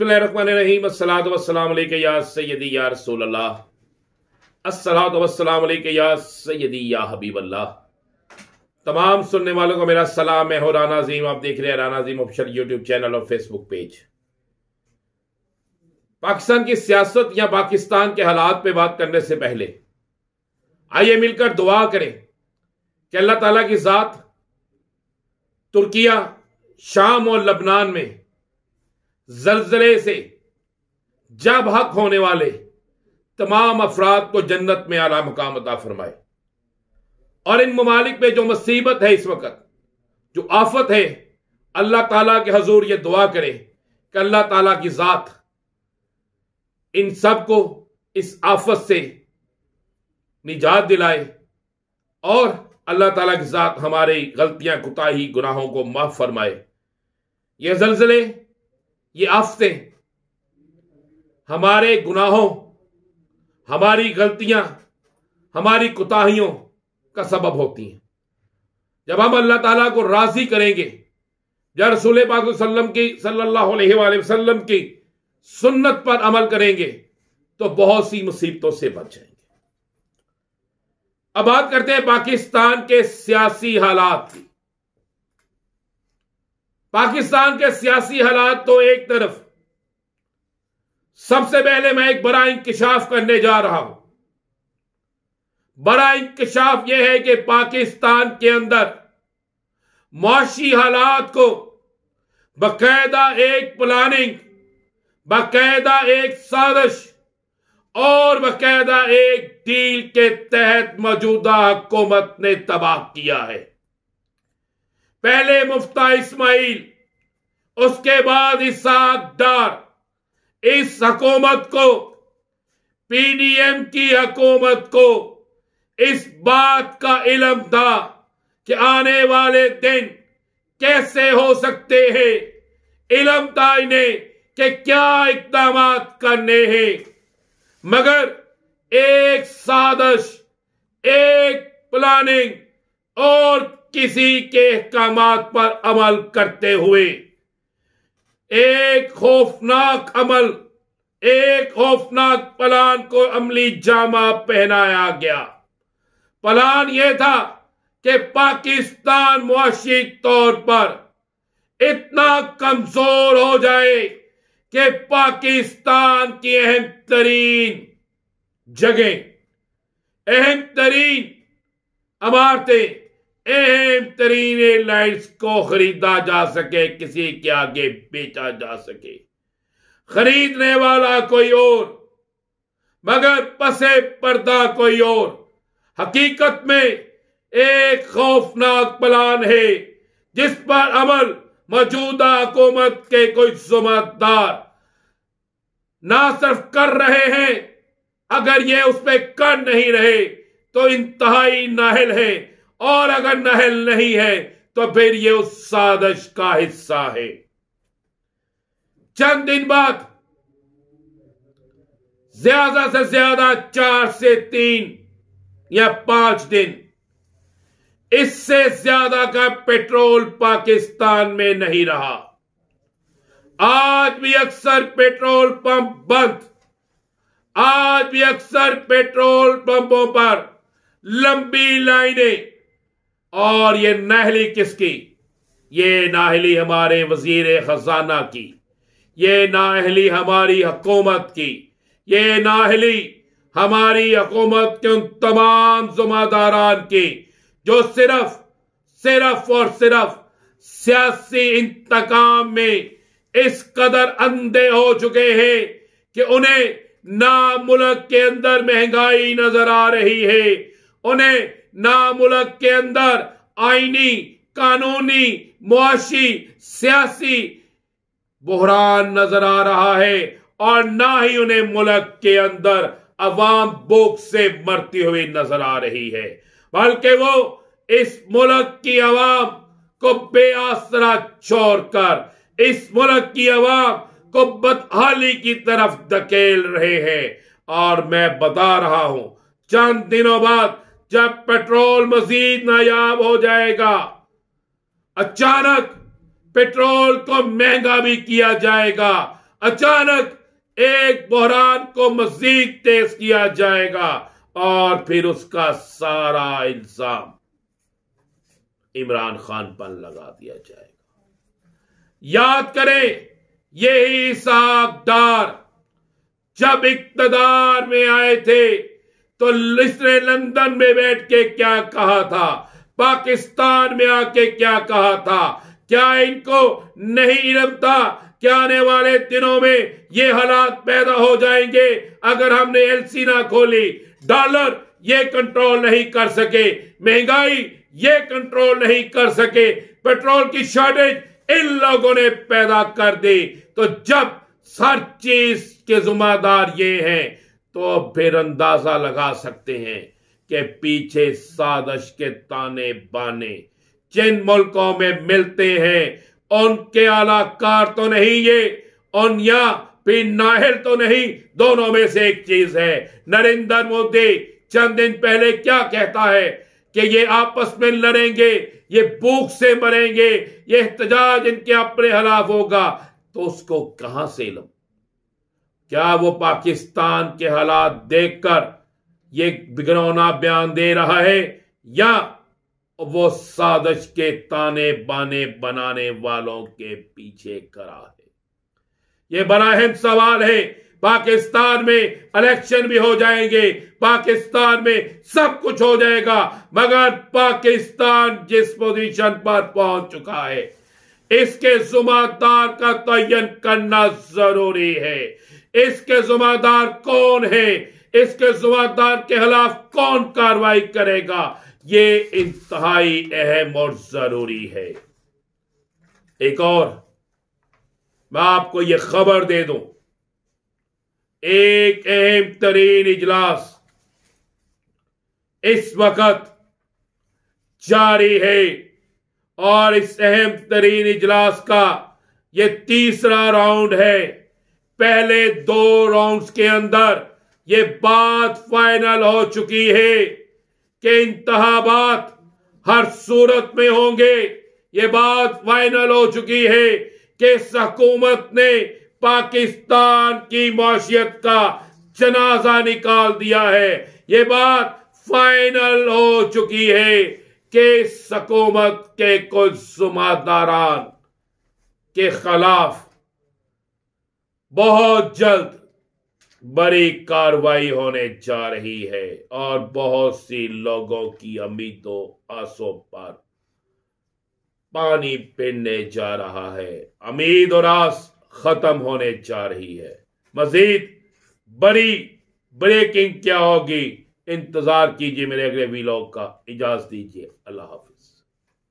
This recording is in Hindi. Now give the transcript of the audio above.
तमाम सुनने वालों को मेरा सलाम है हो राना अजीम आप देख रहे हैं Rana Azeem official YouTube channel और फेसबुक पेज पाकिस्तान की सियासत या पाकिस्तान के हालात पे बात करने से पहले आइए मिलकर दुआ करें कि अल्लाह ताला की ज़ात तुर्किया शाम और लबनान में जलजले से जब हक होने वाले तमाम अफराद को जन्नत में आला मकाम अता फरमाए और इन ममालिक में जो मुसीबत है इस वक्त जो आफत है अल्लाह ताला के हजूर ये दुआ करें कि अल्लाह ताला की ज़ात इन सब को इस आफत से निजात दिलाए और अल्लाह ताला की ज़ात हमारी गलतियां कुताही गुनाहों को माफ़ फरमाए ये जलजले ये आफतें हमारे गुनाहों हमारी गलतियां हमारी कुताहियों का सबब होती हैं जब हम अल्लाह ताला को राजी करेंगे जब रसूल पाकल्लम की सल्लल्लाहु अलैहि वसल्लम की सुन्नत पर अमल करेंगे तो बहुत सी मुसीबतों से बच जाएंगे अब बात करते हैं पाकिस्तान के सियासी हालात की पाकिस्तान के सियासी हालात तो एक तरफ सबसे पहले मैं एक बड़ा इंकशाफ करने जा रहा हूं बड़ा इंकशाफ यह है कि पाकिस्तान के अंदर मुशी हालात को बाकायदा एक प्लानिंग बाकायदा एक साजिश और बाकायदा एक डील के तहत मौजूदा हुकूमत ने तबाह किया है पहले मुफ्ता इस्माइल उसके बाद इसाक डार इस हकूमत को पीडीएम की हकूमत को इस बात का इलम था कि आने वाले दिन कैसे हो सकते हैं इलम था इन्हें कि क्या इकदाम करने हैं मगर एक साजिश एक प्लानिंग और किसी के अहकाम पर अमल करते हुए एक खौफनाक अमल एक खौफनाक प्लान को अमली जामा पहनाया गया प्लान यह था कि पाकिस्तान मुआशी तौर पर इतना कमजोर हो जाए कि पाकिस्तान की अहम तरीन जगह अहम तरीन इमारतें अहम तरीन लाइट्स को खरीदा जा सके किसी के आगे बेचा जा सके खरीदने वाला कोई और मगर पसे पर्दा कोई और हकीकत में एक खौफनाक प्लान है जिस पर अमल मौजूदा हुकूमत के कुछ जुम्मेदार ना सिर्फ कर रहे हैं अगर ये उस पर कर नहीं रहे तो इंतहाई नाहल है और अगर नहल नहीं है तो फिर ये उस साजिश का हिस्सा है चंद दिन बाद ज्यादा से ज्यादा चार से तीन या पांच दिन इससे ज्यादा का पेट्रोल पाकिस्तान में नहीं रहा आज भी अक्सर पेट्रोल पंप बंद आज भी अक्सर पेट्रोल पंपों पर लंबी लाइनें और ये नहली किसकी ये नाहली हमारे वजीर खजाना की ये नाहली हमारी हकूमत की ये नाहली हमारी हकूमत के उन तमाम जुम्मेदारान की जो सिर्फ सिर्फ और सिर्फ सियासी इंतकाम में इस कदर अंधे हो चुके हैं कि उन्हें ना मुल्क के अंदर महंगाई नजर आ रही है उन्हें ना मुल्क के अंदर आईनी कानूनी मुआशी सियासी बुहरान नजर आ रहा है और ना ही उन्हें मुल्क के अंदर अवाम बोक से मरती हुई नजर आ रही है बल्कि वो इस मुल्क की आवाम को बेआसरा छोड़कर इस मुल्क की अवाम को बदहाली की तरफ धकेल रहे हैं और मैं बता रहा हूं चंद दिनों बाद जब पेट्रोल मजीद नायाब हो जाएगा अचानक पेट्रोल को महंगा भी किया जाएगा अचानक एक बहरान को मजीद तेज किया जाएगा और फिर उसका सारा इल्जाम इमरान खान पर लगा दिया जाएगा याद करें यही साकदार जब इकतदार में आए थे तो इसने लंदन में बैठ के क्या कहा था पाकिस्तान में आके क्या कहा था क्या इनको नहीं इलम था क्या आने वाले दिनों में ये हालात पैदा हो जाएंगे अगर हमने एलसी ना खोली डॉलर ये कंट्रोल नहीं कर सके महंगाई ये कंट्रोल नहीं कर सके पेट्रोल की शॉर्टेज इन लोगों ने पैदा कर दी तो जब हर चीज के जुम्मेदार ये हैं तो अब फिर अंदाजा लगा सकते हैं कि पीछे सादश के ताने बाने जिन मुल्कों में मिलते हैं उनके आलाकार तो नहीं ये उन या फिर नाहिर तो नहीं दोनों में से एक चीज है नरेंद्र मोदी चंद दिन पहले क्या कहता है कि ये आपस में लड़ेंगे ये भूख से मरेंगे ये एहतजाज इनके अपने खिलाफ होगा तो उसको कहां से इलम क्या वो पाकिस्तान के हालात देखकर ये बिगड़ौना बयान दे रहा है या वो साजिश के ताने बाने बनाने वालों के पीछे खड़ा है ये बड़ा अहम सवाल है पाकिस्तान में इलेक्शन भी हो जाएंगे पाकिस्तान में सब कुछ हो जाएगा मगर पाकिस्तान जिस पोजीशन पर पहुंच चुका है इसके जुमादार का तयन करना जरूरी है इसके जुम्मेदार कौन है इसके जुम्मेदार के खिलाफ कौन कार्रवाई करेगा ये इंतहाई अहम और जरूरी है एक और मैं आपको यह खबर दे दूं एक अहम तरीन इजलास इस वक्त जारी है और इस अहम तरीन इजलास का यह तीसरा राउंड है पहले दो राउंड्स के अंदर ये बात फाइनल हो चुकी है कि इंतहाबात हर सूरत में होंगे ये बात फाइनल हो चुकी है कि हकूमत ने पाकिस्तान की माशियत का जनाजा निकाल दिया है ये बात फाइनल हो चुकी है कि हकूमत के कुछ जुमादारान के खिलाफ बहुत जल्द बड़ी कार्रवाई होने जा रही है और बहुत सी लोगों की उम्मीदों आंसों पर पानी पीने जा रहा है उम्मीद और आस खत्म होने जा रही है मजीद बड़ी ब्रेकिंग क्या होगी इंतजार कीजिए मेरे अगले वीलॉग का इजाजत दीजिए अल्लाह हाफिज